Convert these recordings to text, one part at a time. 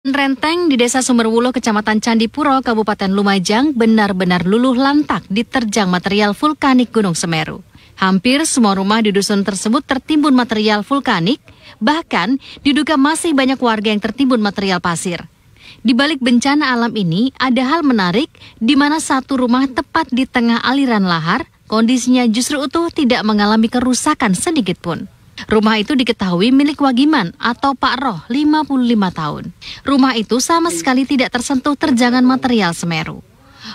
Renteng di Desa Sumberwulo, Kecamatan Candipuro, Kabupaten Lumajang benar-benar luluh lantak diterjang material vulkanik Gunung Semeru. Hampir semua rumah di dusun tersebut tertimbun material vulkanik, bahkan diduga masih banyak warga yang tertimbun material pasir. Di balik bencana alam ini, ada hal menarik di mana satu rumah tepat di tengah aliran lahar, kondisinya justru utuh tidak mengalami kerusakan sedikit pun. Rumah itu diketahui milik Wagiman atau Pak Roh, 55 tahun. Rumah itu sama sekali tidak tersentuh terjangan material Semeru.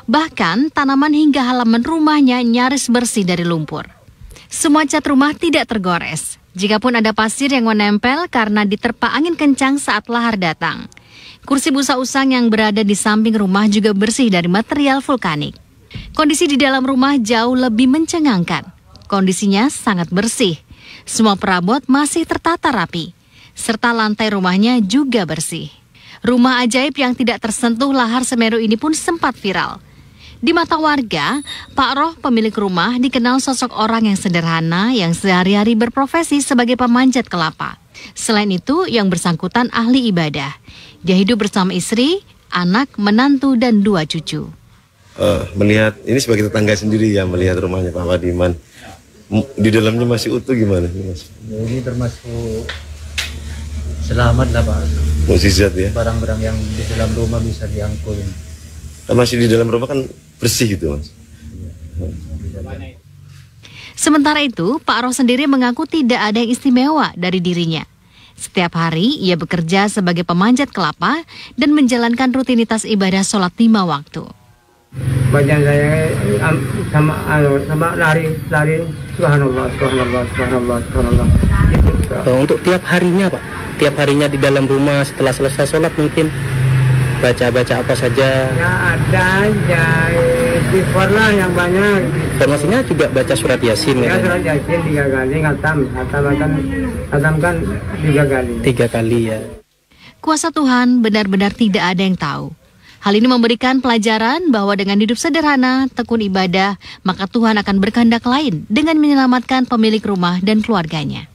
Bahkan tanaman hingga halaman rumahnya nyaris bersih dari lumpur. Semua cat rumah tidak tergores. Jikapun ada pasir yang menempel karena diterpa angin kencang saat lahar datang. Kursi busa usang yang berada di samping rumah juga bersih dari material vulkanik. Kondisi di dalam rumah jauh lebih mencengangkan. Kondisinya sangat bersih, semua perabot masih tertata rapi, serta lantai rumahnya juga bersih. Rumah ajaib yang tidak tersentuh lahar Semeru ini pun sempat viral. Di mata warga, Pak Roh pemilik rumah dikenal sosok orang yang sederhana yang sehari-hari berprofesi sebagai pemanjat kelapa. Selain itu, yang bersangkutan ahli ibadah. Dia hidup bersama istri, anak, menantu, dan dua cucu. Uh, melihat ini sebagai tetangga sendiri ya melihat rumahnya Pak Wadiman di dalamnya masih utuh gimana ini mas? Ya, ini termasuk selamat lah pak. Musizat ya. Barang-barang yang di dalam rumah bisa diangkut. Nah, masih di dalam rumah kan bersih gitu mas. Sementara itu, Pak Roh sendiri mengaku tidak ada yang istimewa dari dirinya. Setiap hari ia bekerja sebagai pemanjat kelapa dan menjalankan rutinitas ibadah sholat lima waktu bacaan saya sama anu, sama lari lari subhanallah subhanallah subhanallah subhanallah oh, untuk tiap harinya pak tiap harinya di dalam rumah setelah selesai sholat mungkin baca-baca apa saja ya ada aja istighfar lah yang banyak dan juga baca surat yasin ya, ya surat yasin tiga kali ngatam ngatam kan ngatam kan tiga kali tiga kali ya kuasa Tuhan benar-benar tidak ada yang tahu Hal ini memberikan pelajaran bahwa dengan hidup sederhana, tekun ibadah, maka Tuhan akan berkehendak lain dengan menyelamatkan pemilik rumah dan keluarganya.